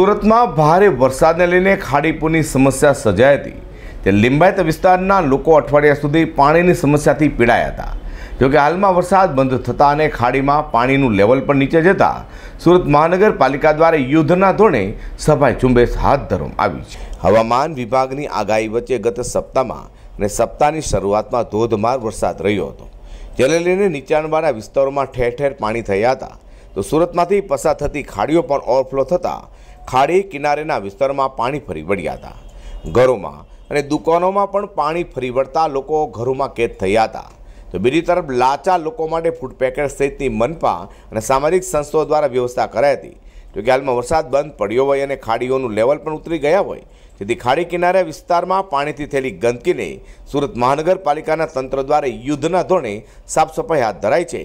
સુરતમાં ભારે વરસાદને લઈને ખાડીપુરની સમસ્યા સર્જાઈ હતી તે લિંબાયત વિસ્તારના લોકો અઠવાડિયા સુધી પાણીની સમસ્યાથી પીડાયા હતા જોકે હાલમાં વરસાદ બંધ થતાં અને ખાડીમાં પાણીનું લેવલ પણ નીચે જતાં સુરત મહાનગરપાલિકા દ્વારા યુદ્ધના ધોરણે સભાઈ ઝુંબેશ હાથ ધરવામાં આવી છે હવામાન વિભાગની આગાહી વચ્ચે ગત સપ્તાહમાં અને સપ્તાહની શરૂઆતમાં ધોધમાર વરસાદ રહ્યો હતો જેને લઈને નીચાણવાળા વિસ્તારોમાં ઠેર ઠેર પાણી થયા હતા તો સુરતમાંથી પસાર થતી ખાડીઓ પણ ઓવરફ્લો થતાં ખાડી કિનારેના વિસ્તારમાં પાણી ફરી વળ્યા હતા ઘરોમાં અને દુકાનોમાં પણ પાણી ફરી વળતા લોકો ઘરોમાં કેદ થયા હતા તો બીજી તરફ લાચા લોકો માટે ફૂડ પેકેટ સહિતની મનપા અને સામાજિક સંસ્થાઓ દ્વારા વ્યવસ્થા કરાઈ હતી જો કે હાલમાં વરસાદ બંધ પડ્યો હોય અને ખાડીઓનું લેવલ પણ ઉતરી ગયા હોય જેથી ખાડી કિનારે વિસ્તારમાં પાણીથી થયેલી ગંદકીને સુરત મહાનગરપાલિકાના તંત્ર દ્વારા યુદ્ધના ધોરણે સાફસફાઈ હાથ ધરાઈ છે